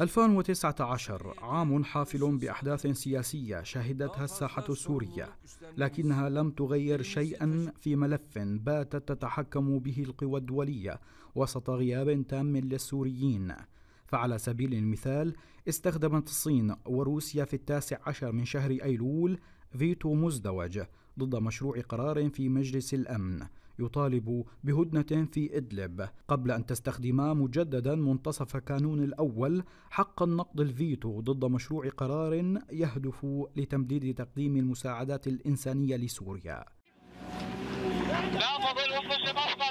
2019 عام حافل باحداث سياسيه شهدتها الساحه السوريه لكنها لم تغير شيئا في ملف باتت تتحكم به القوى الدوليه وسط غياب تام للسوريين فعلى سبيل المثال استخدمت الصين وروسيا في التاسع عشر من شهر ايلول فيتو مزدوج ضد مشروع قرار في مجلس الامن يطالب بهدنة في إدلب قبل أن تستخدم مجددا منتصف كانون الأول حق النقد الفيتو ضد مشروع قرار يهدف لتمديد تقديم المساعدات الإنسانية لسوريا لا فضل وقت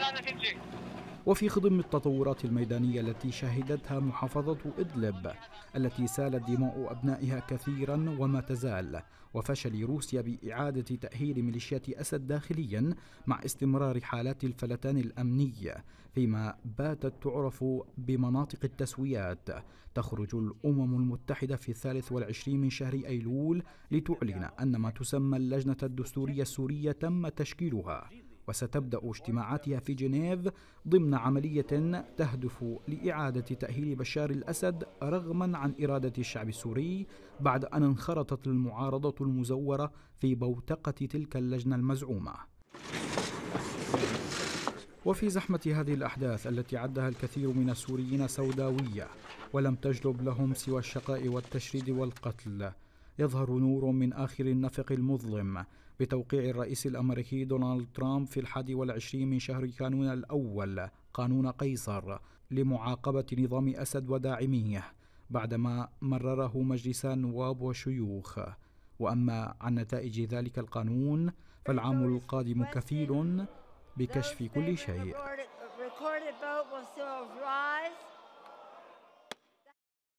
وفي خضم التطورات الميدانية التي شهدتها محافظة إدلب التي سالت دماء أبنائها كثيرا وما تزال وفشل روسيا بإعادة تأهيل ميليشيات أسد داخليا مع استمرار حالات الفلتان الأمني فيما باتت تعرف بمناطق التسويات تخرج الأمم المتحدة في الثالث والعشرين من شهر أيلول لتعلن أن ما تسمى اللجنة الدستورية السورية تم تشكيلها وستبدأ اجتماعاتها في جنيف ضمن عملية تهدف لإعادة تأهيل بشار الأسد رغما عن إرادة الشعب السوري بعد أن انخرطت المعارضة المزورة في بوتقة تلك اللجنة المزعومة وفي زحمة هذه الأحداث التي عدها الكثير من السوريين سوداوية ولم تجلب لهم سوى الشقاء والتشريد والقتل يظهر نور من آخر النفق المظلم بتوقيع الرئيس الأمريكي دونالد ترامب في الحادي والعشرين من شهر كانون الأول قانون قيصر لمعاقبة نظام أسد وداعميه بعدما مرره مجلس النواب والشيوخ واما عن نتائج ذلك القانون فالعام القادم كفيل بكشف كل شيء